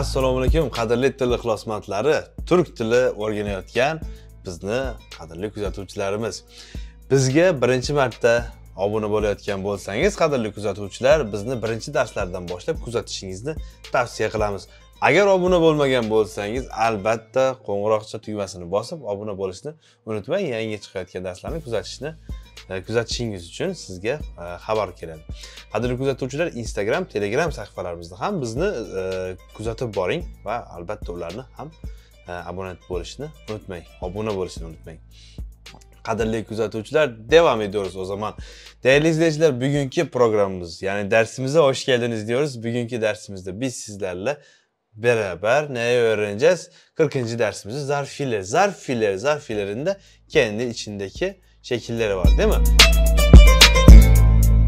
assalomu alaykum qadrli til ixlosmandlari turk tili o'rganayotgan bizni qadrli kuzatuvchilarimiz bizga birinchi marta obuna bo'layotgan bo'lsangiz qadrli kuzatuvchilar bizni birinchi darslardan boshlab kuzatishingizni tavsiya qilamiz agar obuna bo'lmagan bo'lsangiz albatta qo'ng'iroqcha tugmasini bosib obuna bo'lishni unutmang yangi chiqayotgan darslarni kuzatishni kuzatishingiz uchun sizga xabar keladi qadrli kuzatuvchilar instagram telegram sahifalarimizda ham bizni kuzatib e, boring ve albatta ularni ham e, abuna bo'lishni unutmang obuna bo'lishni unutmang qadrli kuzatuvchilar devam ediyoruz o zaman. Değerli izleyiciler bugünkü programımız yani dersimize hoş geldiniz diyoruz. Bugünkü dersimizde biz sizlerle beraber neyi öğreneceğiz? 40. dersimizi zarf fiiller. Zarf fiilleri, zarf fiillerinde kendi içindeki şekilleri var değil mi?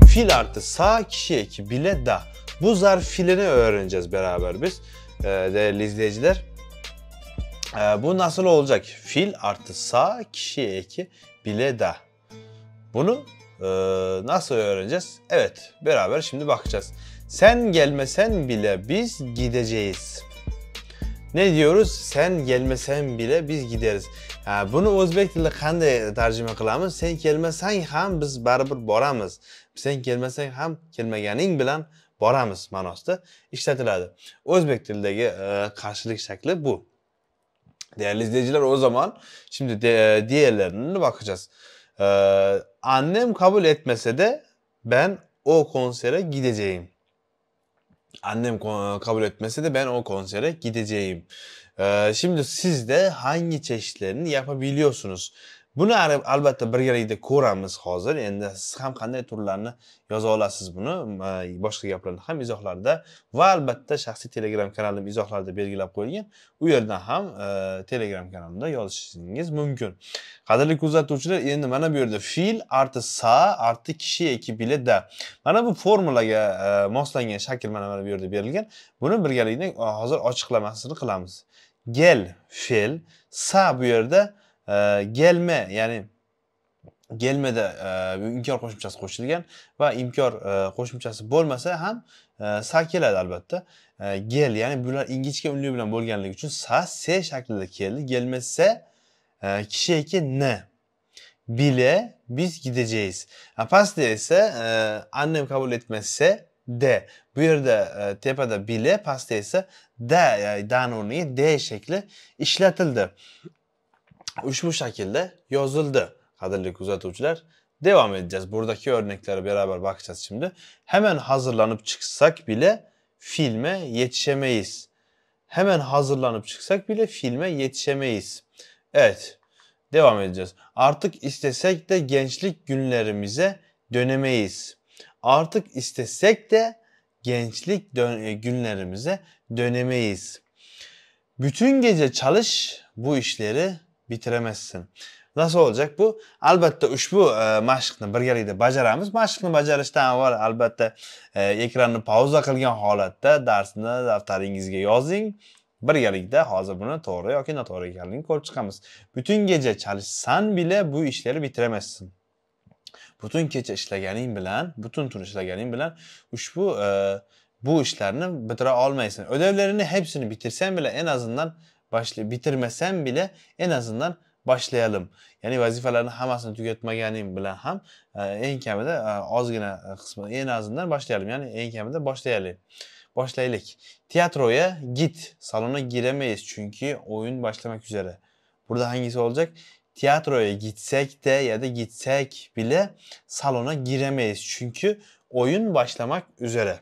Fil artı sağ kişi eki bile da. Bu zarf filini öğreneceğiz beraber biz e, değerli izleyiciler. E, bu nasıl olacak? Fil artı sağ kişi eki bile da. Bunu ee, nasıl öğreneceğiz? Evet, beraber şimdi bakacağız. Sen gelmesen bile biz gideceğiz. Ne diyoruz? Sen gelmesen bile biz gideriz. Ha, bunu o'zbek tilida qanday tarjima qilamiz? Sen kelmasang ham biz baribir boramiz. Sen kelmasang ham kelime bilen bilan boramiz ma'nosida ishlatiladi. O'zbek tilidagi e, qarshilik şekli bu. Değerli izleyiciler o zaman şimdi de, e, diğerlerine bakacağız. Ee, annem kabul etmese de ben o konsere gideceğim annem kabul etmesi de ben o konsere gideceğim. Ee, şimdi siz de hangi çeşitlerini yapabiliyorsunuz? buni albatta birgalikda ko'ramiz hozir endi siz ham qanday turlarni yoza olasiz buni e, boshqa gaplarni ham izohlarda va albatta shaxsiy telegram kanalim izohlarda belgilab qo'yilgan u yerdan ham e, telegram kanalimda yozishingiz mumkin qadrli kuzatuvchilar endi mana bu yerda fil arti sa arti kishi eki biletda mana bu formulaga e, moslangan shakl mana mana bu yerda berilgan buni birgalikda hozir ochiqlamasini qilamiz gel fe'l sa bu yerda Ee, gelme ya'ni gelmede e, imkor qo'shimchasi qo'shilgan va imkor e, qo'shimchasi bo'lmasa ham e, sa keladi albatta e, gel ya'ni bular ingichka unli bilan bo'lganligi uchun sa se shaklida keldi gelmasa e, kisheki ne bile biz gideceğiz pastda esa e, annem qabul etmasa de Bu yerda e, tepada bile, pastda esa da, yani dan o'rniga D shakli ishlatildi ushbu shaklda yozildi qadrli kuzatuvchilar devam edeceğiz. Buradaki örneklere beraber bakacağız şimdi. Hemen hazırlanıp çıksak bile filme yetişemeyiz. Hemen hazırlanıp çıksak bile filme yetişemeyiz. Evet, devam edeceğiz. Artık istesek de gençlik günlerimize dönemeyiz. Artık istesek de gençlik e, günlerimize dönemeyiz. Bütün gece çalış bu işleri bitiremezsin. Nasıl olacak bu? Albatta ushbu e, mashqni gelide bajaramiz. Mashqni bajarishdan var. albatta e, ekranni pauza qilgan holatda darsni daftaringizga yozing. Birgalikda hozir buni to'g'ri yoki noto'g'ri ekanligini ko'rib chiqamiz. Butun kecha çalışsan bile bu işleri bitiremezsin. Butun kecha ishlaganing bilan, butun tun ishlaganing bilan ushbu e, bu işlerini bitire olmaysan. Ödevlerini hepsini bitirsen bile en azından başlı bitirmesen bile en azından başlayalım. Yani vazifelerini hamasını tüketme tüketmagani bilan ham eng kamida ozgina qismi en azından başlayalım. Yani en kamida başlayalım. Başlayalım. Tiyatroya git. Salona giremeyiz çünkü oyun başlamak üzere. Burada hangisi olacak? Tiyatroya gitsek de ya da gitsek bile salona giremeyiz. Çünkü oyun başlamak üzere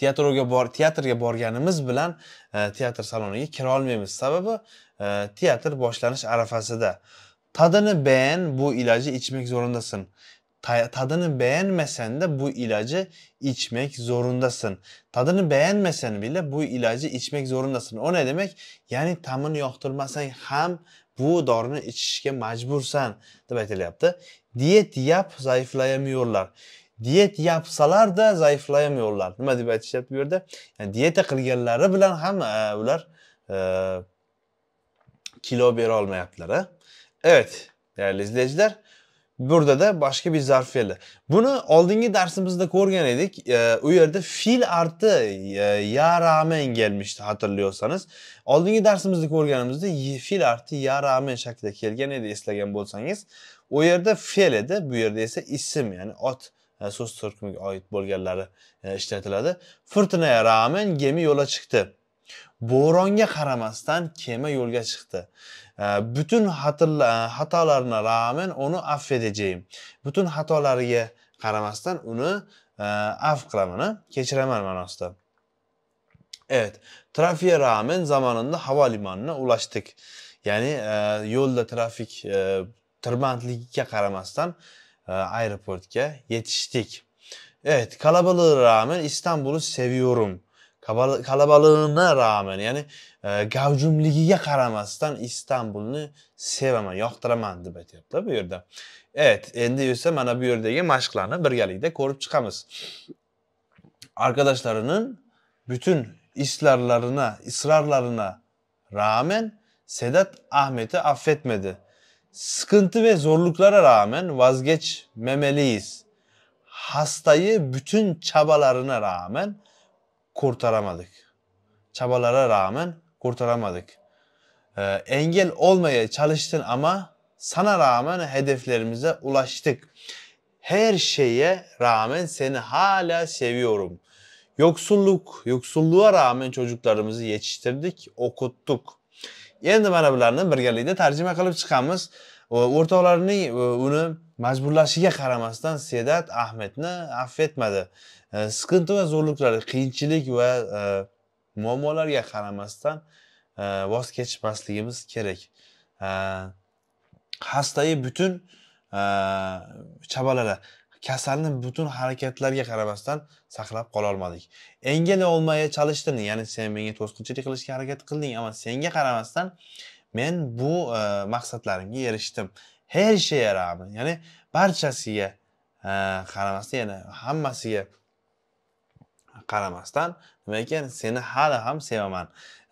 teatrga bor teatrga borganimiz bilan e, teatr saloniga kira olmaymiz sababi e, teatr boshlanish arafasida tadini beğen bu ilacı içmek zorundasın tadını beğenmesen de bu ilacı içmek zorundasın. Tadını beğenmesen bile bu ilacı içmek zorundasın. O ne demek? Yani tamını yoqtirmasang ham bu dorini ichishga majbursan deb yaptı. Diyet yap zayıflayamıyorlar diyet yapsalar da zayıflayamıyorlar nima deb aytishyapti bu yerda ya'ni diyeta qilganlari bilan ham ular e, kilo bir olmayaptilar evet değerli izleyiciler burada da başka bir zarf zarfiyeli Bunu oldingi dersimizde ko'rgan edik e, u yerda fil artı e, yaramen kelmishdi hatırlıyorsanız oldingi dersimizde ko'rganimizda fil arti yaramen shaklida kelgan edi eslagan bo'lsangiz u yerda fe'l edi bu yerde ise isim ya'ni ot so'z turkumiga oid bo'lganlari e, ishlatiladi furtinaga rağmen gemi yola chiqdi bo'ronga qaramasdan kema yo'lga chiqdi butun xatolarına rağmen onu affedeceğim butun xatolariga qaramasdan uni e, af qilaman kechiraman ma'nosida Evet, trafiğe rağmen zamanında havalimanına ulaştık. Yani e, yolda trafik e, tırmantligiga qaramasdan e, aeroportga yetiştik. Evet kalabalığı rağmen İstanbul'u seviyorum. kalabalığına rağmen yani e, gavcumligiga qaramasdan İstanbulni sevaman, yoqtiraman deb aytyaptilar bu yerde. Evet, endi esa mana bu yerdagi bir birgalikda korup chiqamiz. Arkadaşlarının bütün islarlarına, ısrarlarına rağmen Sedat Ahmet'i affetmedi. Sıkıntı ve zorluklara rağmen vazgeçmemeliyiz. Hastayı bütün çabalarına rağmen kurtaramadık. Çabalara rağmen kurtaramadık. Ee, engel olmaya çalıştın ama sana rağmen hedeflerimize ulaştık. Her şeye rağmen seni hala seviyorum. Yoksulluk, yoksulluğa rağmen çocuklarımızı yetiştirdik, okuttuk endi mana bularni birgalikda tarjima qilib chiqamiz o'rtoqlarining uni majburlashiga qaramasdan sedat ahmedni afv etmadi e, siqinti va zo'rliklar qiyinchilik va e, muammolarga qaramasdan e, voz kechmasligimiz kerak xastayi butun chabalala kasalni butun harakatlarga qaramasdan saqlab qololmadik engel olmaya çalışdin ya'ni sen menga to'sqinchilik qilishga harakat qilding ammo senga qaramasdan men bu e, maqsadlarimga erishdim her sheye rağmen ya'ni barchasiga e, qaramasdan yana hammasiga qaramasdan nima ekan seni hali ham sevaman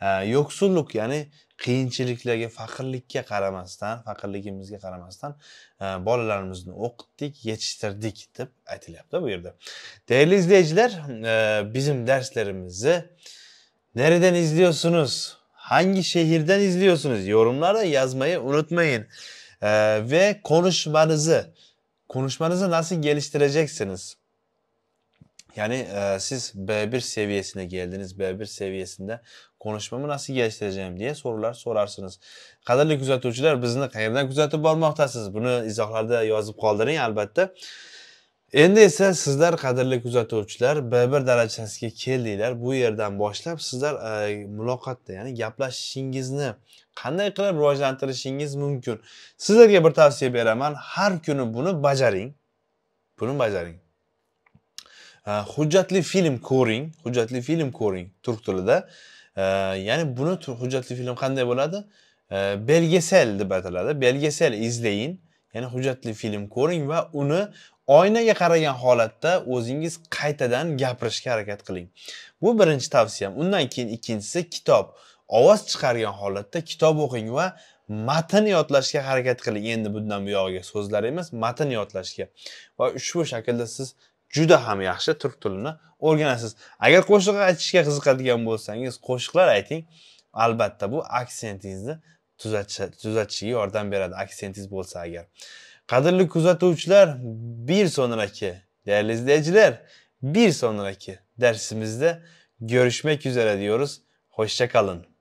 e, yo'qsullik ya'ni qiyinchiliklarga faqirlikka qaramasdan faqirligimizga qaramasdan e, bolalarimizni o'qitdik yetishtirdik deb aytilyapti bu yerda değerli izleyiciler e, bizim derslerimizi nereden izliyorsunuz hangi şehirden izliyorsunuz yorumlara yazmayı unutmayın e, ve konuşmanızı konuşmanızı nasıl geliştireceksiniz yani e, siz B1 seviyesine geldiniz. B1 seviyesinde konuşmamı nasıl geliştireceğim diye sorular sorarsınız. Kaderli kuzatuvchilar bizni qayerdan kuzatib Bunu izahlarda yazıp yozib qoldiring albatta. Endi esa sizlar qadrli kuzatuvchilar B1 darajasiga keldinglar. Bu yerdan boshlab sizlar e, muloqotda, ya'ni gaplashishingizni qanday qilib rivojlantirishingiz mümkün? Sizlarga bir tavsiye veremem. Her günü bunu bajaring. bunu bajaring. hujjatli film ko'ring hujjatli film ko'ring turk tilida ya'ni buni hujjatli film qanday bo'ladi belgesel deb ataladi belgesel izlayin ya'ni hujjatli film ko'ring va uni oynaga qaragan holatda o'zingiz qaytadan gapirishga harakat qiling bu birinchi tavsiyam undan keyin ikkinchisi kitob ovoz chiqargan holatda kitob o'qing va matn yodlashga harakat qiling endi bundan buyog'iga so'zlar emas matn yodlashga va ushbu shaklda siz juda ham yaxshi turk tilini o'rganasiz agar qo'shiq aytishga qiziqadigan bo'lsangiz qo'shiqlar ayting albatta bu aksentingizni tuzatishiga yordam beradi aksentingiz bo'lsa agar qadrli kuzatuvchilar bir sonraki değerli izleyiciler bir sonraki dersimizde görüşmek üzere diyoruz. Hoşçakalın.